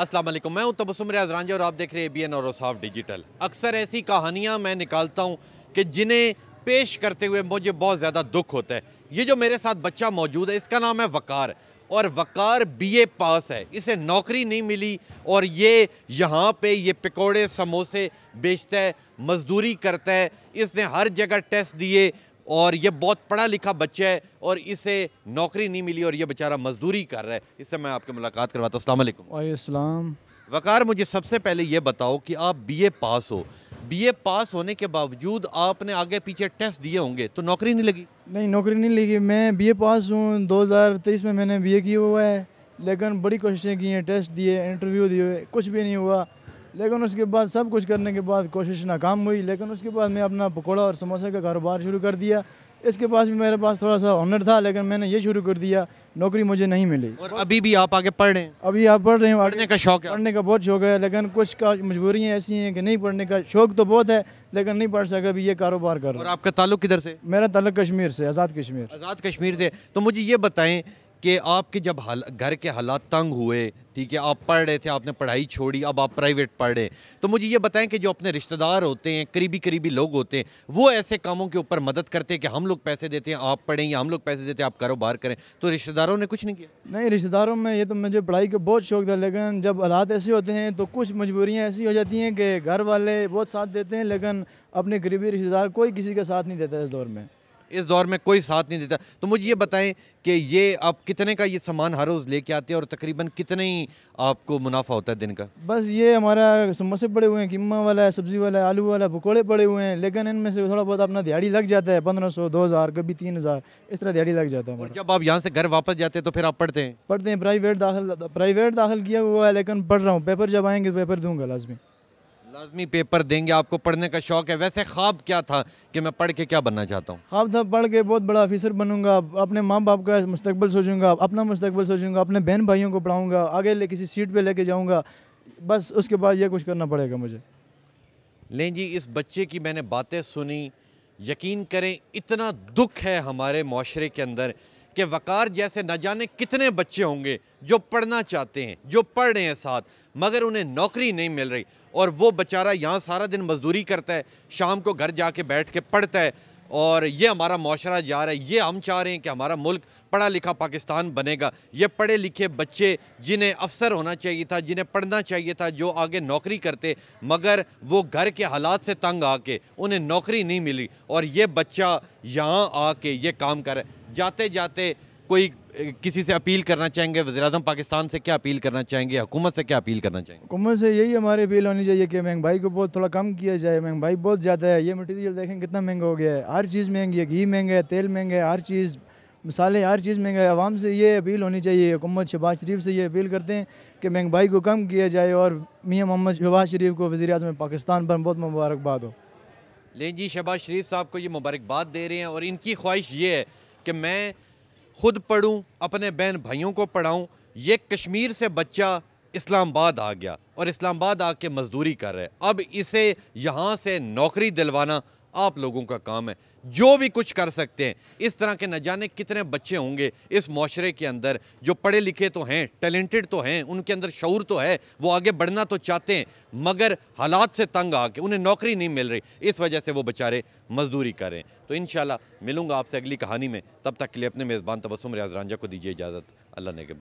अस्सलाम वालेकुम मैं हूं तबसम रियाज रांझा और आप देख रहे हैं बी एन और साफ डिजिटल अक्सर ऐसी कहानियां मैं निकालता हूं कि जिन्हें पेश करते हुए मुझे बहुत ज़्यादा दुख होता है ये जो मेरे साथ बच्चा मौजूद है इसका नाम है वकार और वकार बीए पास है इसे नौकरी नहीं मिली और ये यहाँ पे ये पकोड़े समोसे बेचता है मजदूरी करता है इसने हर जगह टेस्ट दिए और ये बहुत पढ़ा लिखा बच्चा है और इसे नौकरी नहीं मिली और ये बेचारा मजदूरी कर रहा है इससे मैं आपकी मुलाकात करवाता हूँ असलम वकार मुझे सबसे पहले ये बताओ कि आप बीए पास हो बीए पास होने के बावजूद आपने आगे पीछे टेस्ट दिए होंगे तो नौकरी नहीं लगी नहीं नौकरी नहीं लगी मैं बीए पास हूँ 2023 में मैंने बीए किया हुआ है लेकिन बड़ी कोशिशें की हैं टेस्ट दिए इंटरव्यू दिए कुछ भी नहीं हुआ लेकिन उसके बाद सब कुछ करने के बाद कोशिश नाकाम हुई लेकिन उसके बाद मैं अपना पकौड़ा और समोसा का कारोबार शुरू कर दिया इसके पास भी मेरे पास थोड़ा सा ऑनर था लेकिन मैंने ये शुरू कर दिया नौकरी मुझे नहीं मिली और अभी भी आप आगे पढ़ रहे हैं अभी आप पढ़ रहे हैं पढ़ने का शौक है पढ़ने का बहुत शौक है लेकिन कुछ का मजबूरियाँ ऐसी हैं कि नहीं पढ़ने का शौक तो बहुत है लेकिन नहीं पढ़ सका अभी ये कारोबार कर रहा और आपका ताल्लुक किधर से मेरा ताल्लुक कश्मीर से आज़ाद कश्मीर आज़ाद कश्मीर से तो मुझे ये बताएं कि आपके जब हाल घर के हालात तंग हुए ठीक है आप पढ़ रहे थे आपने पढ़ाई छोड़ी अब आप प्राइवेट पढ़ रहे तो मुझे ये बताएं कि जो अपने रिश्तेदार होते हैं करीबी करीबी लोग होते हैं वो ऐसे कामों के ऊपर मदद करते हैं कि हम लोग पैसे देते हैं आप पढ़ें या हम लोग पैसे देते हैं आप कारोबार करें तो रिश्तेदारों ने कुछ नहीं किया नहीं रिश्तेदारों में ये तो मुझे पढ़ाई का बहुत शौक था लेकिन जब हालात ऐसे होते हैं तो कुछ मजबूरियाँ ऐसी हो जाती हैं कि घर वाले बहुत साथ देते हैं लेकिन अपने गरीबी रिश्तेदार कोई किसी का साथ नहीं देता इस दौर में इस दौर में कोई साथ नहीं देता तो मुझे ये बताएं कि ये आप कितने का ये सामान हर रोज़ लेके आते हैं और तकरीबन कितने ही आपको मुनाफा होता है दिन का बस ये हमारा समोसे पड़े हुए हैं कीमा वाला है सब्ज़ी वाला है आलू वाला पकौड़े पड़े हुए हैं लेकिन इनमें से थोड़ा बहुत अपना दिहाड़ी लग जाता है पंद्रह सौ दो हज़ार कभी तीन हज़ार इस तरह दिहाड़ी लग जाता है जब आप यहाँ से घर वापस जाते हैं तो फिर आप पढ़ते हैं पढ़ते हैं प्राइवेट दाखिल प्राइवेट दाखिल किया हुआ है लेकिन पढ़ रहा हूँ पेपर जब आएंगे तो पेपर दूँगा लाजमी लाजमी पेपर देंगे आपको पढ़ने का शौक है वैसे ख्वाब क्या था कि मैं पढ़ के क्या बनना चाहता हूँ ख्वाब था पढ़ के बहुत बड़ा ऑफिसर बनूंगा अपने माँ बाप का मुस्तबल सोचूंगा अपना मुस्तबल सोचूंगा अपने बहन भाइयों को पढ़ाऊँगा आगे ले किसी सीट पर लेके जाऊँगा बस उसके बाद यह कुछ करना पड़ेगा मुझे लें जी इस बच्चे की मैंने बातें सुनी यकीन करें इतना दुख है हमारे माशरे के अंदर कि वकार जैसे न जाने कितने बच्चे होंगे जो पढ़ना चाहते हैं जो पढ़ रहे हैं साथ मगर उन्हें नौकरी नहीं मिल रही और वो बेचारा यहाँ सारा दिन मजदूरी करता है शाम को घर जा के बैठ के पढ़ता है और ये हमारा माशरा जा रहा है ये हम चाह रहे हैं कि हमारा मुल्क पढ़ा लिखा पाकिस्तान बनेगा ये पढ़े लिखे बच्चे जिन्हें अफसर होना चाहिए था जिन्हें पढ़ना चाहिए था जो आगे नौकरी करते मगर वो घर के हालात से तंग आके उन्हें नौकरी नहीं मिली और ये बच्चा यहाँ आके ये काम करे जाते जाते कोई किसी से अपील करना चाहेंगे वजी पाकिस्तान से क्या अपील करना चाहेंगे हुकूमत से क्या अपील करना चाहेंगे हुकूमत से यही हमारी अपील होनी चाहिए कि महंगाई को बहुत थोड़ा कम किया जाए महंगाई बहुत ज़्यादा है ये मटीरियल देखें कितना महंगा हो गया है हर चीज़ महंगी है घी महंगा है तेल महंगा है हर चीज़ मिसाले हर चीज़ महंगा है आवाम से ये अपील होनी चाहिए हुकूमत शहबाज शरीफ से ये अपील करते हैं कि महंगाई को कम किया जाए और मियाँ मोहम्मद शहबाज शरीफ को वजी अजम पाकिस्तान पर बहुत मुबारकबाद हो लेकिन जी शहबाज शरीफ साहब को ये मुबारकबाद दे रहे हैं और इनकी ख्वाहिश ये है कि मैं खुद पढ़ूँ अपने बहन भाइयों को पढ़ाऊँ ये कश्मीर से बच्चा इस्लामाबाद आ गया और इस्लामाबाद आके मजदूरी कर रहे अब इसे यहाँ से नौकरी दिलवाना आप लोगों का काम है जो भी कुछ कर सकते हैं इस तरह के न जाने कितने बच्चे होंगे इस माशरे के अंदर जो पढ़े लिखे तो हैं टैलेंटेड तो हैं उनके अंदर शौर तो है वो आगे बढ़ना तो चाहते हैं मगर हालात से तंग आके उन्हें नौकरी नहीं मिल रही इस वजह से वो बेचारे मजदूरी करें तो इन मिलूंगा आपसे अगली कहानी में तब तक के लिए अपने मेज़बान तबसम रियाज रांझा को दीजिए इजाज़त अल्लाह ने